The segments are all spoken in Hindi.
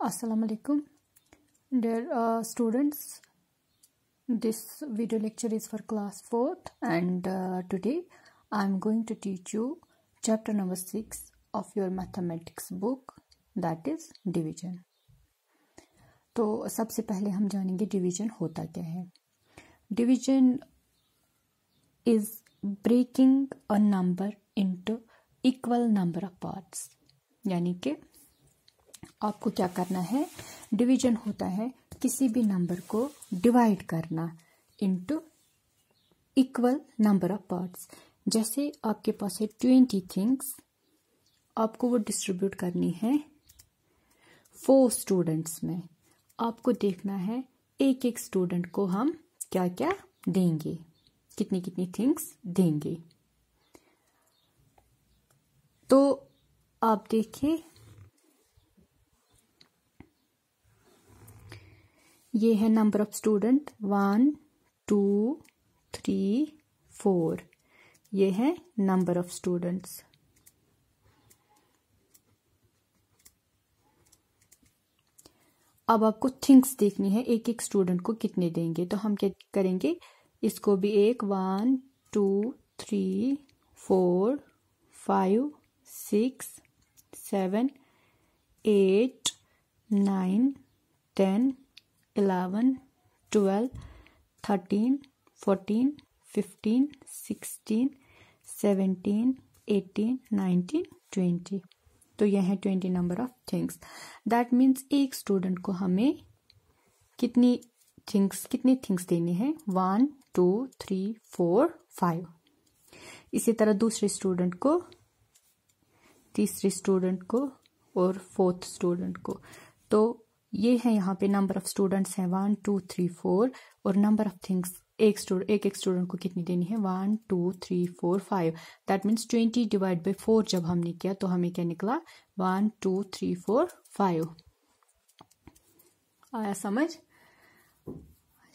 Assalamualaikum. Dear uh, students, this video lecture is for class 4th and uh, today I am going to teach you chapter number 6 of your mathematics book that is division. तो सबसे पहले हम जानेंगे डिवीजन होता क्या है division is breaking a number into equal number of parts यानी कि आपको क्या करना है डिवीजन होता है किसी भी नंबर को डिवाइड करना into equal number of parts जैसे आपके पास है ट्वेंटी थिंग्स आपको वो डिस्ट्रीब्यूट करनी है फोर स्टूडेंट्स में आपको देखना है एक एक स्टूडेंट को हम क्या क्या देंगे कितनी कितनी थिंग्स देंगे तो आप देखिए ये है number of student one two three four ये है नंबर ऑफ स्टूडेंट्स अब आपको थिंग्स देखनी है एक एक स्टूडेंट को कितने देंगे तो हम क्या करेंगे इसको भी एक one two three four five six seven eight nine ten eleven twelve thirteen fourteen fifteen sixteen seventeen eighteen nineteen twenty तो यह है twenty number of things that means एक स्टूडेंट को हमें कितनी थिंग्स कितनी थिंग्स देनी है one two three four five इसी तरह दूसरे स्टूडेंट को तीसरे स्टूडेंट को और फोर्थ स्टूडेंट को तो ये है यहाँ पे नंबर ऑफ स्टूडेंट्स हैं वन टू थ्री फोर और नंबर ऑफ थिंग्स एक स्टूडेंट एक एक स्टूडेंट को कितनी देनी है one two three four five that means twenty divide by four जब हमने किया तो हमें क्या निकला one two three four five आया समझ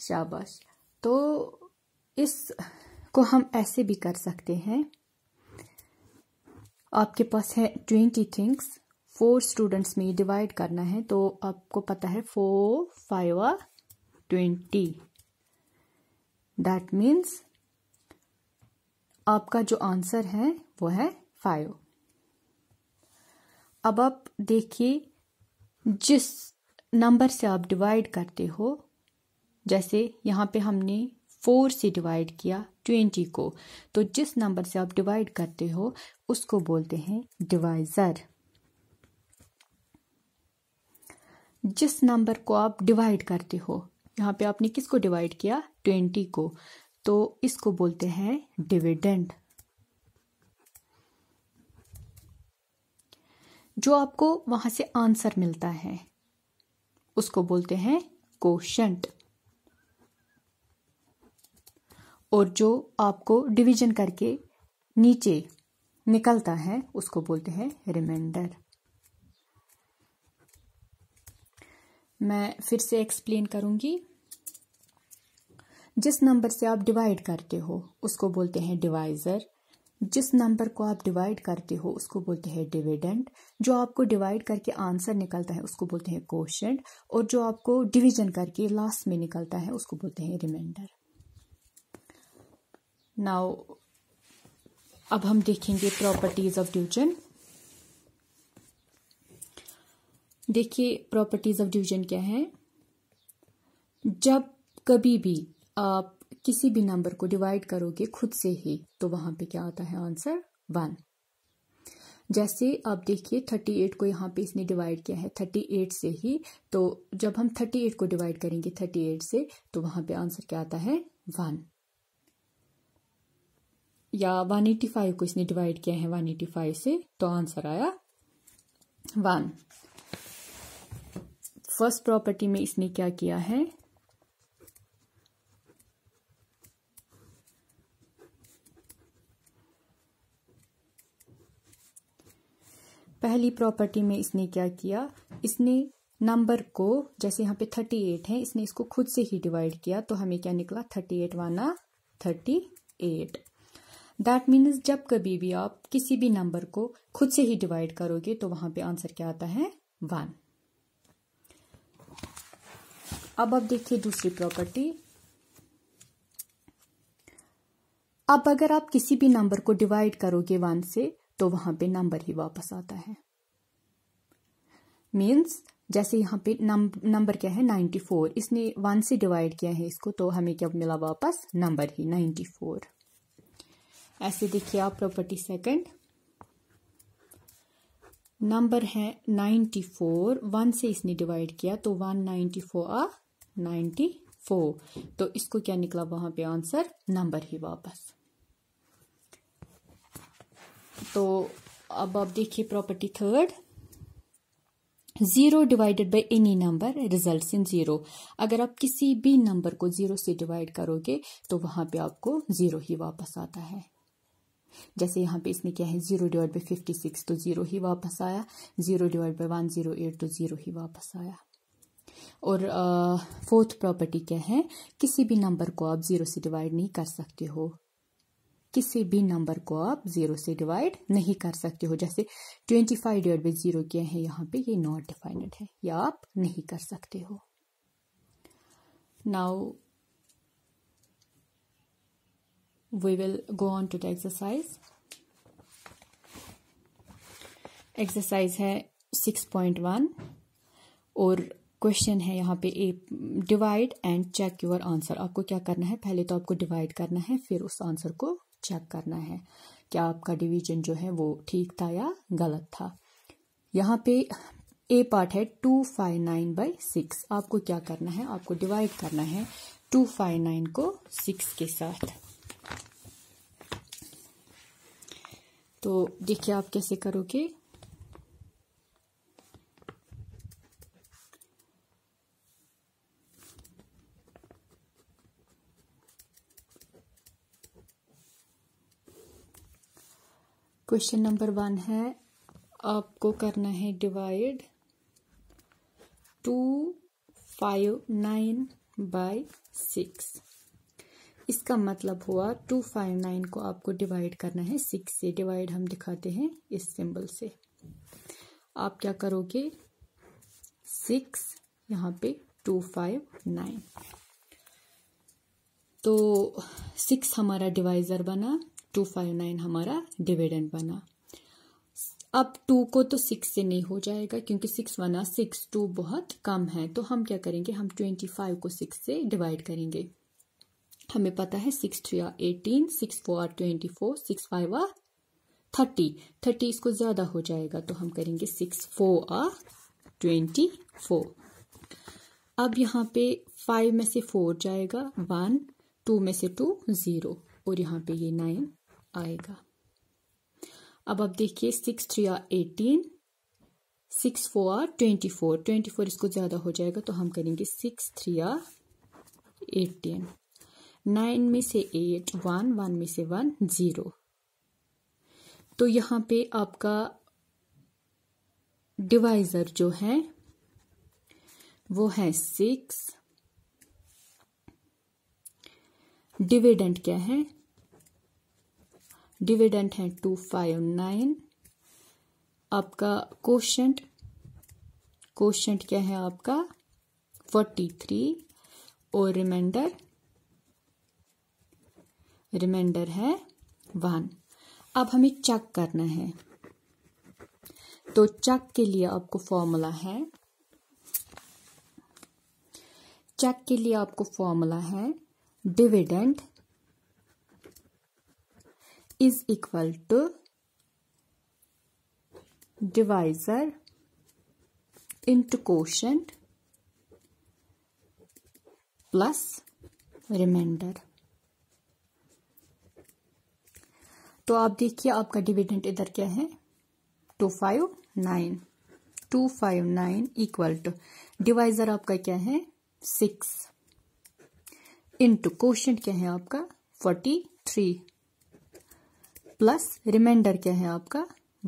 शाबाश तो इस को हम ऐसे भी कर सकते हैं आपके पास है ट्वेंटी थिंग्स फोर स्टूडेंट्स में डिवाइड करना है तो आपको पता है four five twenty that means आपका जो आंसर है वो है फाइव अब आप देखिए जिस नंबर से आप डिवाइड करते हो जैसे यहाँ पे हमने फोर से डिवाइड किया ट्वेंटी को तो जिस नंबर से आप डिवाइड करते हो उसको बोलते हैं डिवाइज़र जिस नंबर को आप डिवाइड करते हो यहाँ पे आपने किसको डिवाइड किया ट्वेंटी को तो इसको बोलते हैं डिविडेंड जो आपको वहां से आंसर मिलता है उसको बोलते हैं क्वेश्चन और जो आपको डिवीजन करके नीचे निकलता है उसको बोलते हैं रिमाइंडर मैं फिर से एक्सप्लेन करूंगी जिस नंबर से आप डिवाइड करते हो उसको बोलते हैं डिवाइजर जिस नंबर को आप डिवाइड करते हो उसको बोलते हैं डिविडेंड जो आपको डिवाइड करके आंसर निकलता है उसको बोलते हैं क्वेश्चन और जो आपको डिवीजन करके लास्ट में निकलता है उसको बोलते हैं रिमाइंडर नाउ अब हम देखेंगे प्रॉपर्टीज ऑफ डिवीजन देखिए प्रॉपर्टीज ऑफ डिवीजन क्या है जब कभी भी आप किसी भी नंबर को डिवाइड करोगे खुद से ही तो वहां पे क्या आता है आंसर वन जैसे आप देखिए थर्टी एट को यहाँ पे इसने डिवाइड किया है थर्टी एट से ही तो जब हम थर्टी एट को डिवाइड करेंगे थर्टी एट से तो वहां पे आंसर क्या आता है वन या वन एटी फाइव को इसने डिवाइड किया है वन एटी फाइव से तो आंसर आया वन फर्स्ट प्रॉपर्टी में इसने क्या किया है पहली प्रॉपर्टी में इसने क्या किया इसने नंबर को जैसे यहां पे थर्टी एट है इसने इसको खुद से ही डिवाइड किया तो हमें क्या निकला थर्टी एट वाना थर्टी एट दैट मीन्स जब कभी भी आप किसी भी नंबर को खुद से ही डिवाइड करोगे तो वहां पे आंसर क्या आता है वन अब आप देखिए दूसरी प्रॉपर्टी अब अगर आप किसी भी नंबर को डिवाइड करोगे वन से तो वहां पे नंबर ही वापस आता है मीन्स जैसे यहां पे नंबर क्या है 94 इसने वन से डिवाइड किया है इसको तो हमें क्या मिला वापस नंबर ही 94 ऐसे देखिए आप प्रॉपर्टी सेकंड नंबर है 94 वन से इसने डिवाइड किया तो 194 आ नाइन्टी फोर तो इसको क्या निकला वहां पे आंसर नंबर ही वापस तो अब आप देखिए property third zero divided by any number results in zero अगर आप किसी भी नंबर को जीरो से डिवाइड करोगे तो वहां पे आपको जीरो ही वापस आता है जैसे यहां पे इसमें क्या है zero divide by fifty six तो जीरो ही वापस आया zero divide by one zero eight तो जीरो ही वापस आया और फोर्थ प्रॉपर्टी क्या है किसी भी नंबर को आप ज़ीरो से डिवाइड नहीं कर सकते हो किसी भी नंबर को आप ज़ीरो से डिवाइड नहीं कर सकते हो जैसे twenty five divide by zero क्या है यहाँ पे ये नॉट डिफाइनड है या आप नहीं कर सकते हो now we will go on to the exercise exercise है सिक्स पॉइंट वन और क्वेश्चन है यहाँ पे a divide and check your answer आपको क्या करना है पहले तो आपको डिवाइड करना है फिर उस आंसर को चेक करना है क्या आपका डिवीजन जो है वो ठीक था या गलत था यहाँ पे ए पार्ट है two five nine by six आपको क्या करना है आपको डिवाइड करना है टू फाइव नाइन को सिक्स के साथ तो देखिए आप कैसे करोगे क्वेश्चन नंबर वन है आपको करना है divide two five nine by six इसका मतलब हुआ टू फाइव नाइन को आपको डिवाइड करना है सिक्स से डिवाइड हम दिखाते हैं इस सिंबल से आप क्या करोगे सिक्स यहाँ पे टू फाइव नाइन तो सिक्स हमारा डिवाइज़र बना टू फाइव नाइन हमारा डिविडेंड बना अब टू को तो सिक्स से नहीं हो जाएगा क्योंकि सिक्स बना सिक्स टू बहुत कम है तो हम क्या करेंगे हम ट्वेंटी फाइव को सिक्स से डिवाइड करेंगे हमें पता है six three are eighteen six four are twenty four six five are thirty thirty इसको ज़्यादा हो जाएगा तो हम करेंगे six four are twenty four अब यहाँ पे फाइव में से फोर जाएगा वन टू में से टू ज़ीरो और यहाँ पे ये नाइन आएगा अब आप देखिए six three are eighteen six four are twenty four twenty four इसको ज़्यादा हो जाएगा तो हम करेंगे सिक्स थ्री या एटीन नाइन में से एट वन वन में से वन ज़ीरो तो यहां पे आपका डिवाइज़र जो है वो है सिक्स डिविडेंट क्या है डिविडेंट है टू फाइव नाइन आपका क्वेश्चन क्वेश्चन क्या है आपका फोर्टी थ्री और रिमाइंडर रिमाइंडर है वन अब हमें चेक करना है तो चेक के लिए आपको फॉर्मूला है चेक के लिए आपको फॉर्मूला है dividend is equal to divisor into quotient plus remainder तो आप देखिए आपका डिविडेंड इधर क्या है two five nine two five nine equal to divisor आपका क्या है सिक्स इंटू क्वेश्चन क्या है आपका फोर्टी थ्री प्लस रिमाइंडर क्या है आपका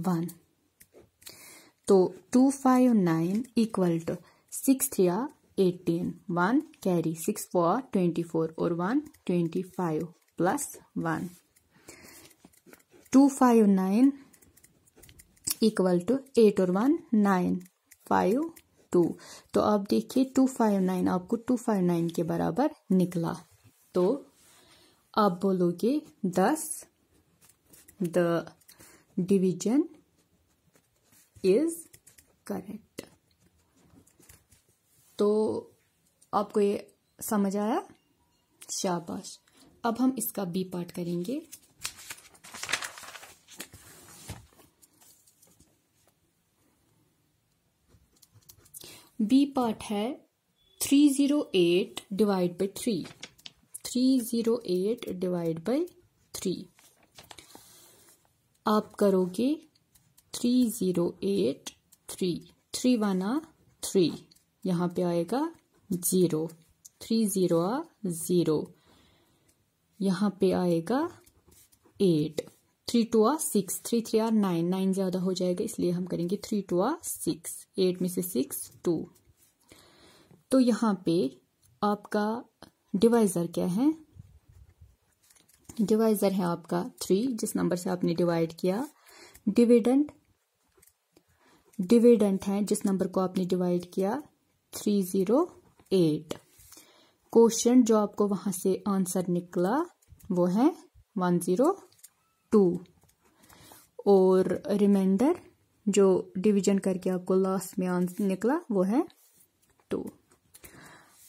वन तो two five nine equal to six three eighteen one carry six four twenty four और one twenty five plus one two five nine equal to eight और वन नाइन फाइव टू तो आप देखिए टू फाइव नाइन आपको टू फाइव नाइन के बराबर निकला तो आप बोलोगे दस the division is correct. तो आपको ये समझ आया शाबाश अब हम इसका बी पार्ट करेंगे बी पार्ट है three zero eight divide by three three zero eight divide by three आप करोगे three zero eight three three one आ थ्री यहाँ पे आएगा ज़ीरो थ्री ज़ीरो आ ज़ीरो यहाँ पे आएगा एट थ्री टू आ six three three are nine nine ज़्यादा हो जाएगा इसलिए हम करेंगे थ्री टू आ सिक्स एट में से सिक्स टू तो यहाँ पे आपका डिवाइज़र क्या है डिवाइजर है आपका थ्री जिस नंबर से आपने डिवाइड किया डिविडेंट डिविडेंट है जिस नंबर को आपने डिवाइड किया थ्री जीरो एट क्वेश्चन जो आपको वहां से आंसर निकला वो है वन जीरो टू और रिमाइंडर जो डिवीजन करके आपको लास्ट में आंसर निकला वो है टू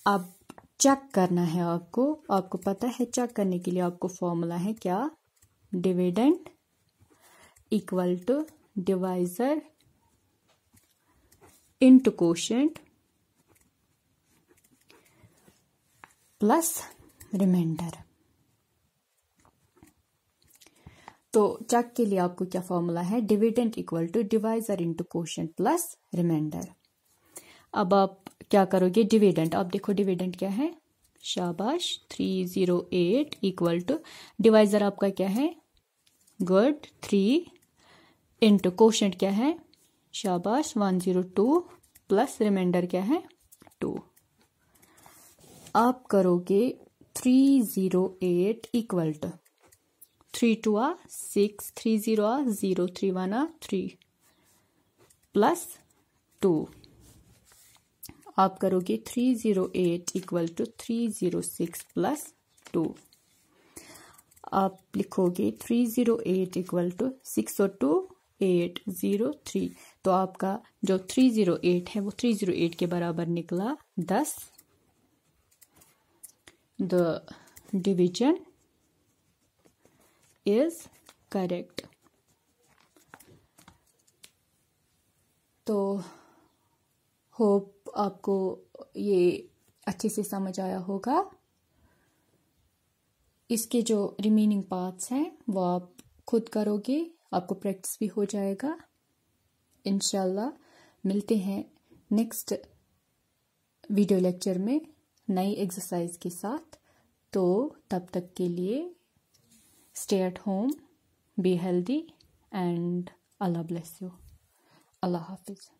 अब चेक करना है आपको आपको पता है चेक करने के लिए आपको फॉर्मूला है क्या dividend equal to divisor into quotient plus remainder तो चेक के लिए आपको क्या फॉर्मूला है dividend equal to divisor into question plus remainder अब आप क्या करोगे डिविडेंट आप देखो डिविडेंट क्या है शाबाश three zero eight equal to divisor आपका क्या है गुड थ्री इंटू क्वेश्चन क्या है शाबाश one zero two plus remainder क्या है टू आप करोगे three zero eight equal to three two आ सिक्स थ्री जीरो आ जीरो थ्री वन आ थ्री प्लस टू आप करोगे three zero eight equal to three zero six plus two आप लिखोगे three zero eight equal to six और टू एट जीरो थ्री तो आपका जो थ्री जीरो एट है वो थ्री जीरो एट के बराबर निकला thus the division is correct तो होप आपको ये अच्छे से समझ आया होगा इसके जो रिमेनिंग पार्ट्स हैं वो आप खुद करोगे आपको प्रैक्टिस भी हो जाएगा इनशाला मिलते हैं नेक्स्ट वीडियो लेक्चर में नई एक्सरसाइज के साथ तो तब तक के लिए stay at home be healthy and Allah bless you Allah हाफिज़